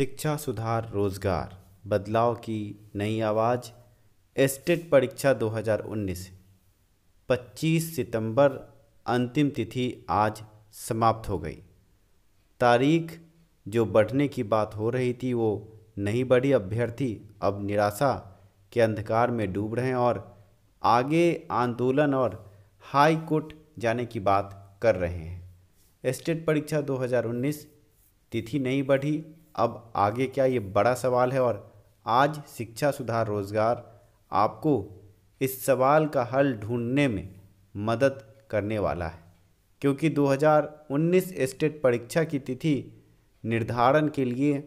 शिक्षा सुधार रोजगार बदलाव की नई आवाज़ एस्टेट परीक्षा 2019 25 सितंबर अंतिम तिथि आज समाप्त हो गई तारीख जो बढ़ने की बात हो रही थी वो नहीं बढ़ी अभ्यर्थी अब निराशा के अंधकार में डूब रहे हैं और आगे आंदोलन और हाई कोर्ट जाने की बात कर रहे हैं एस्टेट परीक्षा 2019 तिथि नहीं बढ़ी अब आगे क्या ये बड़ा सवाल है और आज शिक्षा सुधार रोजगार आपको इस सवाल का हल ढूंढने में मदद करने वाला है क्योंकि 2019 स्टेट परीक्षा की तिथि निर्धारण के लिए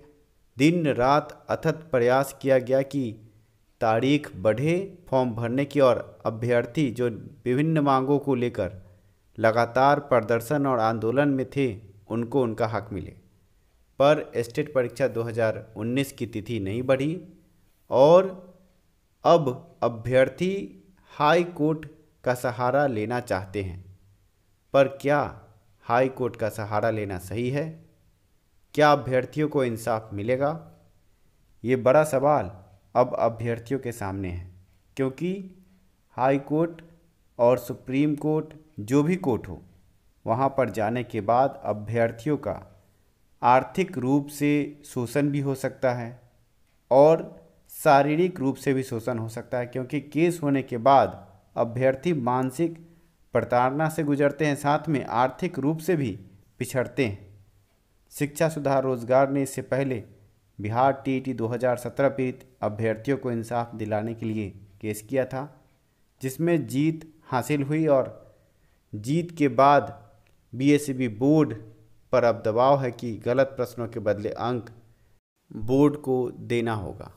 दिन रात अथक प्रयास किया गया कि तारीख बढ़े फॉर्म भरने की और अभ्यर्थी जो विभिन्न मांगों को लेकर लगातार प्रदर्शन और आंदोलन में थे उनको उनका हक मिले पर स्टेट परीक्षा 2019 की तिथि नहीं बढ़ी और अब अभ्यर्थी हाई कोर्ट का सहारा लेना चाहते हैं पर क्या हाई कोर्ट का सहारा लेना सही है क्या अभ्यर्थियों को इंसाफ मिलेगा ये बड़ा सवाल अब अभ्यर्थियों के सामने है क्योंकि हाई कोर्ट और सुप्रीम कोर्ट जो भी कोर्ट हो वहाँ पर जाने के बाद अभ्यर्थियों का आर्थिक रूप से शोषण भी हो सकता है और शारीरिक रूप से भी शोषण हो सकता है क्योंकि केस होने के बाद अभ्यर्थी मानसिक प्रताड़ना से गुजरते हैं साथ में आर्थिक रूप से भी पिछड़ते हैं शिक्षा सुधार रोजगार ने इससे पहले बिहार टीईटी 2017 पीड़ित अभ्यर्थियों को इंसाफ दिलाने के लिए केस किया था जिसमें जीत हासिल हुई और जीत के बाद बी बोर्ड पर अब दबाव है कि गलत प्रश्नों के बदले अंक बोर्ड को देना होगा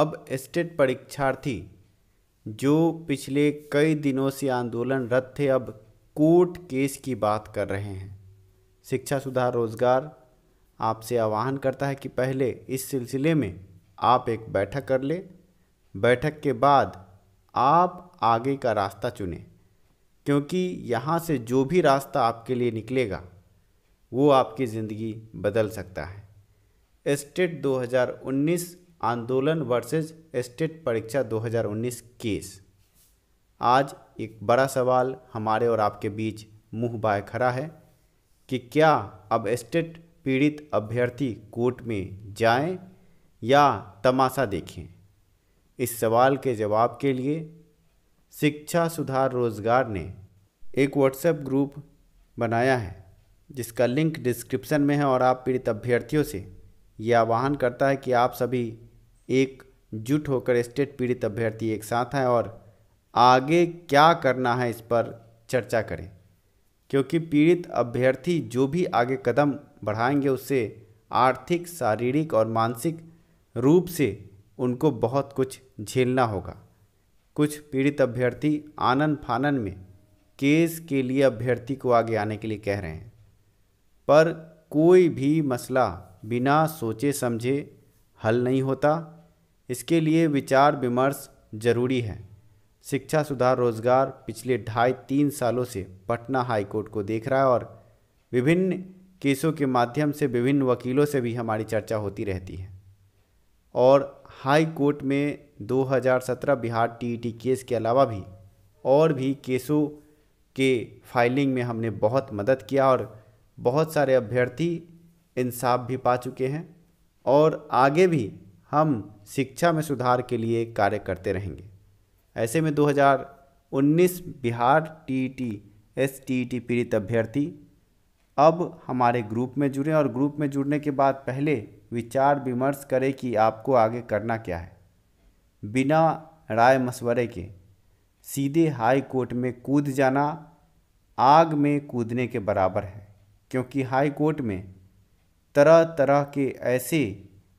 अब स्टेट परीक्षार्थी जो पिछले कई दिनों से आंदोलनरत थे अब कोर्ट केस की बात कर रहे हैं शिक्षा सुधार रोजगार आपसे आह्वान करता है कि पहले इस सिलसिले में आप एक बैठक कर ले बैठक के बाद आप आगे का रास्ता चुनें क्योंकि यहाँ से जो भी रास्ता आपके लिए निकलेगा वो आपकी ज़िंदगी बदल सकता है स्टेट 2019 आंदोलन वर्सेस स्टेट परीक्षा 2019 केस आज एक बड़ा सवाल हमारे और आपके बीच मुँह बाय खड़ा है कि क्या अब स्टेट पीड़ित अभ्यर्थी कोर्ट में जाएं या तमाशा देखें इस सवाल के जवाब के लिए शिक्षा सुधार रोजगार ने एक व्हाट्सएप ग्रुप बनाया है जिसका लिंक डिस्क्रिप्शन में है और आप पीड़ित अभ्यर्थियों से यह आह्वान करता है कि आप सभी एकजुट होकर स्टेट पीड़ित अभ्यर्थी एक साथ हैं और आगे क्या करना है इस पर चर्चा करें क्योंकि पीड़ित अभ्यर्थी जो भी आगे कदम बढ़ाएंगे उससे आर्थिक शारीरिक और मानसिक रूप से उनको बहुत कुछ झेलना होगा कुछ पीड़ित अभ्यर्थी आनन फानन में केस के लिए अभ्यर्थी को आगे आने के लिए कह रहे हैं पर कोई भी मसला बिना सोचे समझे हल नहीं होता इसके लिए विचार विमर्श जरूरी है शिक्षा सुधार रोजगार पिछले ढाई तीन सालों से पटना हाईकोर्ट को देख रहा है और विभिन्न केसों के माध्यम से विभिन्न वकीलों से भी हमारी चर्चा होती रहती है और हाई कोर्ट में 2017 बिहार टीईटी केस के अलावा भी और भी केसों के फाइलिंग में हमने बहुत मदद किया और बहुत सारे अभ्यर्थी इंसाफ भी पा चुके हैं और आगे भी हम शिक्षा में सुधार के लिए कार्य करते रहेंगे ऐसे में 2019 Bihar T T S T T पीड़ित अभ्यर्थी अब हमारे ग्रुप में जुड़ें और ग्रुप में जुड़ने के बाद पहले विचार विमर्श करें कि आपको आगे करना क्या है बिना राय मशवरे के सीधे हाई कोर्ट में कूद जाना आग में कूदने के बराबर है क्योंकि हाई कोर्ट में तरह तरह के ऐसे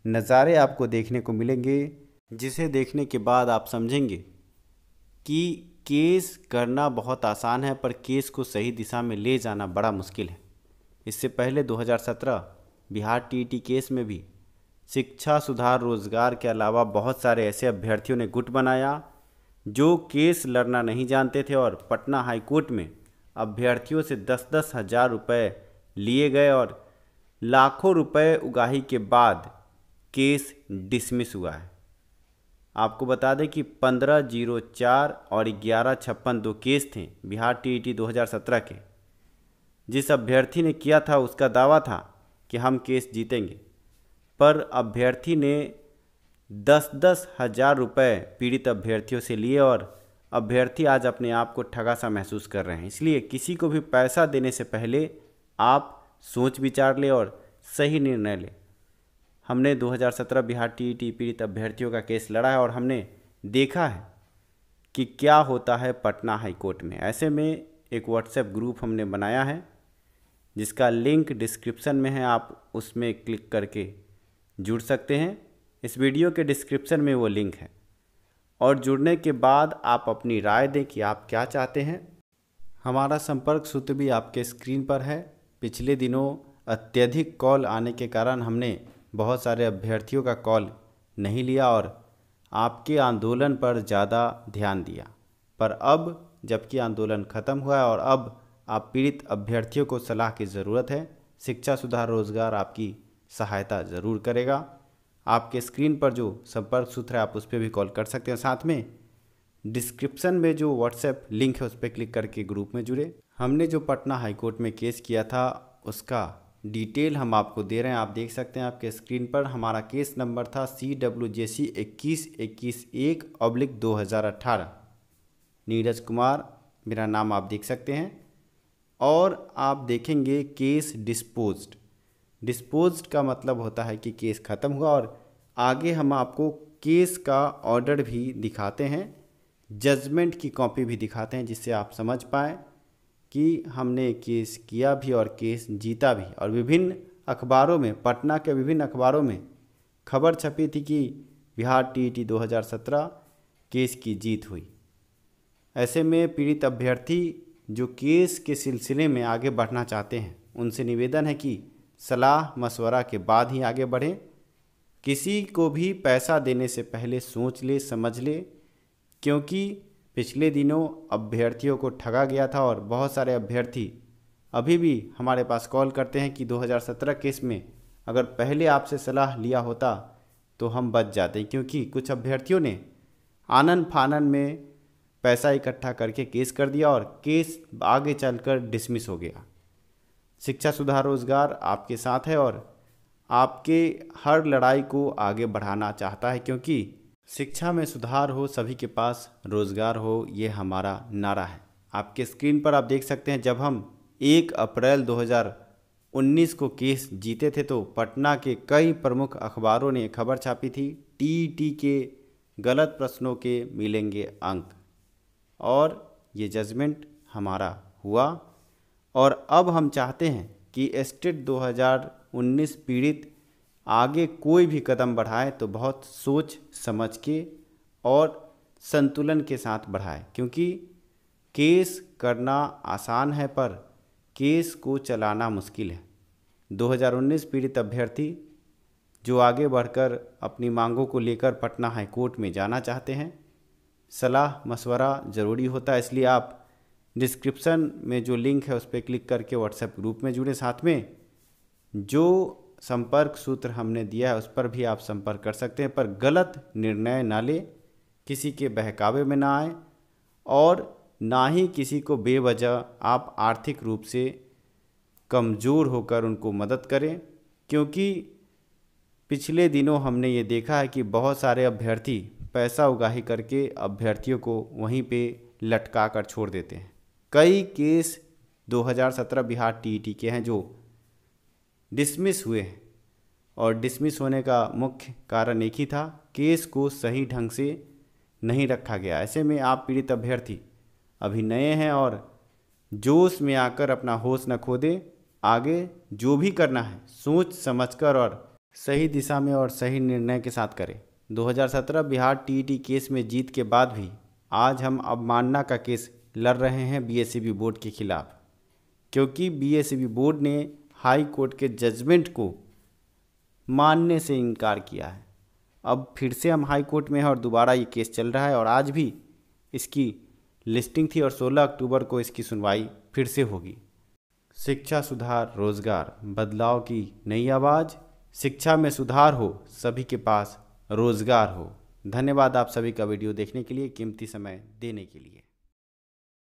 नज़ारे आपको देखने को मिलेंगे जिसे देखने के बाद आप समझेंगे कि केस करना बहुत आसान है पर केस को सही दिशा में ले जाना बड़ा मुश्किल है इससे पहले 2017 बिहार टीटी केस में भी शिक्षा सुधार रोजगार के अलावा बहुत सारे ऐसे अभ्यर्थियों ने गुट बनाया जो केस लड़ना नहीं जानते थे और पटना हाईकोर्ट में अभ्यर्थियों से दस दस हज़ार रुपये लिए गए और लाखों रुपए उगाही के बाद केस डिसमिस हुआ है आपको बता दें कि पंद्रह जीरो चार और ग्यारह छप्पन दो केस थे बिहार टीईटी 2017 के जिस अभ्यर्थी ने किया था उसका दावा था कि हम केस जीतेंगे पर अभ्यर्थी ने दस दस हज़ार रुपये पीड़ित अभ्यर्थियों से लिए और अभ्यर्थी आज अपने आप को ठगा सा महसूस कर रहे हैं इसलिए किसी को भी पैसा देने से पहले आप सोच विचार लें और सही निर्णय लें हमने 2017 बिहार टी टी पीड़ित अभ्यर्थियों का केस लड़ा है और हमने देखा है कि क्या होता है पटना हाई कोर्ट में ऐसे में एक व्हाट्सएप ग्रुप हमने बनाया है जिसका लिंक डिस्क्रिप्शन में है आप उसमें क्लिक करके जुड़ सकते हैं इस वीडियो के डिस्क्रिप्शन में वो लिंक है और जुड़ने के बाद आप अपनी राय दें कि आप क्या चाहते हैं हमारा संपर्क सूत्र भी आपके स्क्रीन पर है पिछले दिनों अत्यधिक कॉल आने के कारण हमने बहुत सारे अभ्यर्थियों का कॉल नहीं लिया और आपके आंदोलन पर ज़्यादा ध्यान दिया पर अब जबकि आंदोलन ख़त्म हुआ है और अब आप पीड़ित अभ्यर्थियों को सलाह की ज़रूरत है शिक्षा सुधार रोजगार आपकी सहायता ज़रूर करेगा आपके स्क्रीन पर जो संपर्क सूत्र है आप उस पर भी कॉल कर सकते हैं साथ में डिस्क्रिप्शन में जो व्हाट्सएप लिंक है उस पर क्लिक करके ग्रुप में जुड़े हमने जो पटना हाईकोर्ट में केस किया था उसका डिटेल हम आपको दे रहे हैं आप देख सकते हैं आपके स्क्रीन पर हमारा केस नंबर था सी डब्ल्यू जे सी इक्कीस इक्कीस एक अब्लिक दो हज़ार अट्ठारह नीरज कुमार मेरा नाम आप देख सकते हैं और आप देखेंगे केस डिस्पोज डिस्पोज का मतलब होता है कि केस ख़त्म हुआ और आगे हम आपको केस का ऑर्डर भी दिखाते हैं जजमेंट की कॉपी भी दिखाते हैं जिससे आप समझ पाएँ कि हमने केस किया भी और केस जीता भी और विभिन्न अखबारों में पटना के विभिन्न अखबारों में खबर छपी थी कि बिहार टीईटी 2017 केस की जीत हुई ऐसे में पीड़ित अभ्यर्थी जो केस के सिलसिले में आगे बढ़ना चाहते हैं उनसे निवेदन है कि सलाह मशवरा के बाद ही आगे बढ़ें किसी को भी पैसा देने से पहले सोच ले समझ ले क्योंकि पिछले दिनों अभ्यर्थियों को ठगा गया था और बहुत सारे अभ्यर्थी अभी भी हमारे पास कॉल करते हैं कि 2017 केस में अगर पहले आपसे सलाह लिया होता तो हम बच जाते क्योंकि कुछ अभ्यर्थियों ने आनंद फानन में पैसा इकट्ठा करके केस कर दिया और केस आगे चलकर डिसमिस हो गया शिक्षा सुधार रोजगार आपके साथ है और आपके हर लड़ाई को आगे बढ़ाना चाहता है क्योंकि शिक्षा में सुधार हो सभी के पास रोजगार हो ये हमारा नारा है आपके स्क्रीन पर आप देख सकते हैं जब हम एक अप्रैल 2019 को केस जीते थे तो पटना के कई प्रमुख अखबारों ने खबर छापी थी टी के गलत प्रश्नों के मिलेंगे अंक और ये जजमेंट हमारा हुआ और अब हम चाहते हैं कि स्टेट 2019 पीड़ित आगे कोई भी कदम बढ़ाए तो बहुत सोच समझ के और संतुलन के साथ बढ़ाए क्योंकि केस करना आसान है पर केस को चलाना मुश्किल है 2019 पीड़ित अभ्यर्थी जो आगे बढ़कर अपनी मांगों को लेकर पटना हाईकोर्ट में जाना चाहते हैं सलाह मशवरा ज़रूरी होता है इसलिए आप डिस्क्रिप्शन में जो लिंक है उस पर क्लिक करके व्हाट्सएप ग्रुप में जुड़े साथ में जो संपर्क सूत्र हमने दिया है उस पर भी आप संपर्क कर सकते हैं पर गलत निर्णय ना लें किसी के बहकावे में ना आए और ना ही किसी को बेवजह आप आर्थिक रूप से कमज़ोर होकर उनको मदद करें क्योंकि पिछले दिनों हमने ये देखा है कि बहुत सारे अभ्यर्थी पैसा उगाही करके अभ्यर्थियों को वहीं पे लटका कर छोड़ देते हैं कई केस 2017 बिहार टीटी के हैं जो डिसमिस हुए हैं और डिसमिस होने का मुख्य कारण एक ही था केस को सही ढंग से नहीं रखा गया ऐसे में आप पीड़ित अभ्यर्थी अभी नए हैं और जोश में आकर अपना होश न खो दे आगे जो भी करना है सोच समझकर और सही दिशा में और सही निर्णय के साथ करें 2017 बिहार टीटी केस में जीत के बाद भी आज हम अवमानना का केस लड़ रहे हैं बी बोर्ड के खिलाफ क्योंकि बी बोर्ड ने हाई कोर्ट के जजमेंट को मानने से इनकार किया है अब फिर से हम हाई कोर्ट में हैं और दोबारा ये केस चल रहा है और आज भी इसकी लिस्टिंग थी और 16 अक्टूबर को इसकी सुनवाई फिर से होगी शिक्षा सुधार रोजगार बदलाव की नई आवाज़ शिक्षा में सुधार हो सभी के पास रोजगार हो धन्यवाद आप सभी का वीडियो देखने के लिए कीमती समय देने के लिए